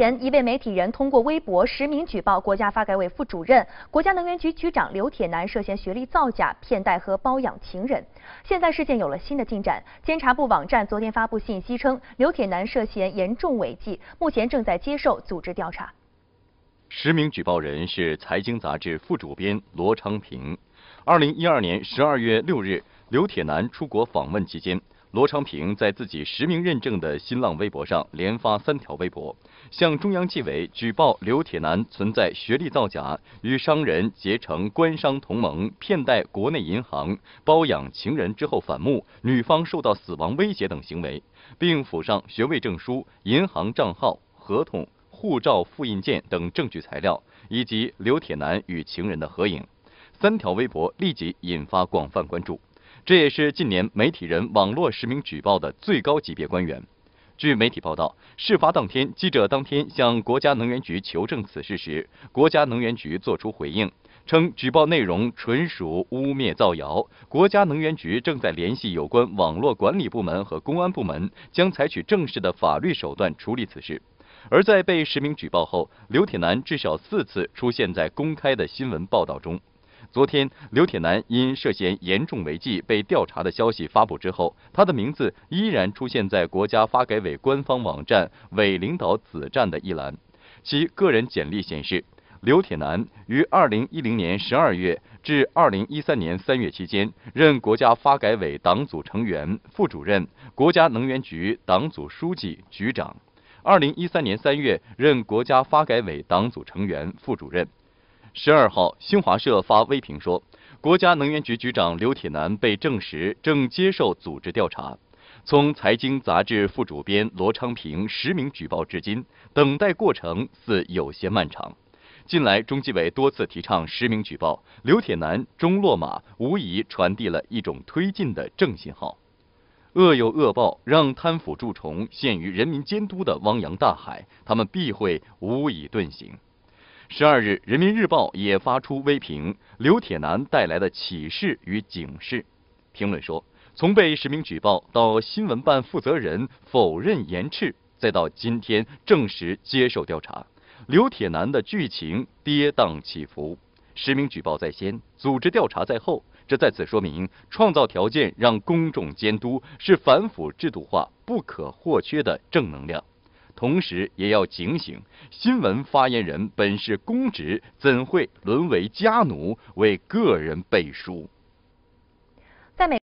前一位媒体人通过微博实名举报国家发改委副主任、国家能源局局长刘铁男涉嫌学历造假、骗贷和包养情人。现在事件有了新的进展，监察部网站昨天发布信息称，刘铁男涉嫌严重违纪，目前正在接受组织调查。实名举报人是财经杂志副主编罗昌平。二零一二年十二月六日，刘铁男出国访问期间。罗昌平在自己实名认证的新浪微博上连发三条微博，向中央纪委举报刘铁男存在学历造假、与商人结成官商同盟、骗贷国内银行、包养情人之后反目、女方受到死亡威胁等行为，并附上学位证书、银行账号、合同、护照复印件等证据材料，以及刘铁男与情人的合影。三条微博立即引发广泛关注。这也是近年媒体人网络实名举报的最高级别官员。据媒体报道，事发当天，记者当天向国家能源局求证此事时，国家能源局作出回应，称举报内容纯属污蔑造谣。国家能源局正在联系有关网络管理部门和公安部门，将采取正式的法律手段处理此事。而在被实名举报后，刘铁男至少四次出现在公开的新闻报道中。昨天，刘铁男因涉嫌严重违纪被调查的消息发布之后，他的名字依然出现在国家发改委官方网站委领导子站的一栏。其个人简历显示，刘铁男于2010年12月至2013年3月期间任国家发改委党组成员、副主任，国家能源局党组书记、局长。2013年3月任国家发改委党组成员、副主任。十二号，新华社发微评说，国家能源局局长刘铁男被证实正接受组织调查。从财经杂志副主编罗昌平实名举报至今，等待过程似有些漫长。近来，中纪委多次提倡实名举报，刘铁男终落马，无疑传递了一种推进的正信号。恶有恶报，让贪腐蛀虫陷于人民监督的汪洋大海，他们必会无以遁形。十二日，《人民日报》也发出微评刘铁男带来的启示与警示。评论说，从被实名举报到新闻办负责人否认、延迟，再到今天证实接受调查，刘铁男的剧情跌宕起伏。实名举报在先，组织调查在后，这在此说明，创造条件让公众监督是反腐制度化不可或缺的正能量。同时也要警醒，新闻发言人本是公职，怎会沦为家奴，为个人背书？在美。